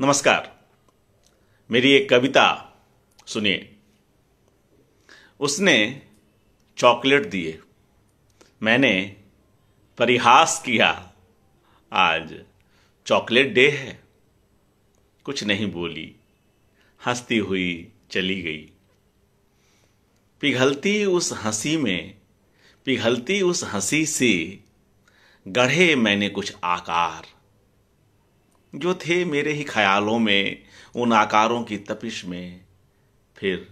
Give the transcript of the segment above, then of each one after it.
नमस्कार मेरी एक कविता सुनिए उसने चॉकलेट दिए मैंने परिहास किया आज चॉकलेट डे है कुछ नहीं बोली हंसती हुई चली गई पिघलती उस हंसी में पिघलती उस हंसी से गढ़े मैंने कुछ आकार जो थे मेरे ही ख्यालों में उन आकारों की तपिश में फिर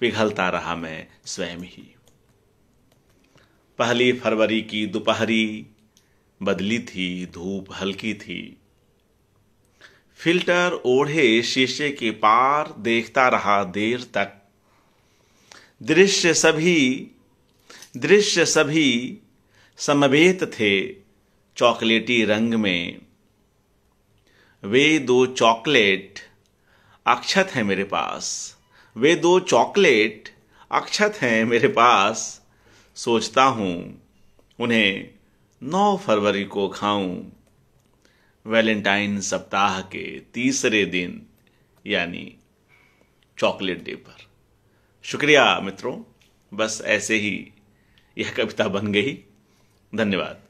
पिघलता रहा मैं स्वयं ही पहली फरवरी की दोपहरी बदली थी धूप हल्की थी फिल्टर ओढ़े शीशे के पार देखता रहा देर तक दृश्य सभी दृश्य सभी समवेत थे चॉकलेटी रंग में वे दो चॉकलेट अक्षत हैं मेरे पास वे दो चॉकलेट अक्षत हैं मेरे पास सोचता हूँ उन्हें 9 फरवरी को खाऊं वैलेंटाइन सप्ताह के तीसरे दिन यानी चॉकलेट डे पर शुक्रिया मित्रों बस ऐसे ही यह कविता बन गई धन्यवाद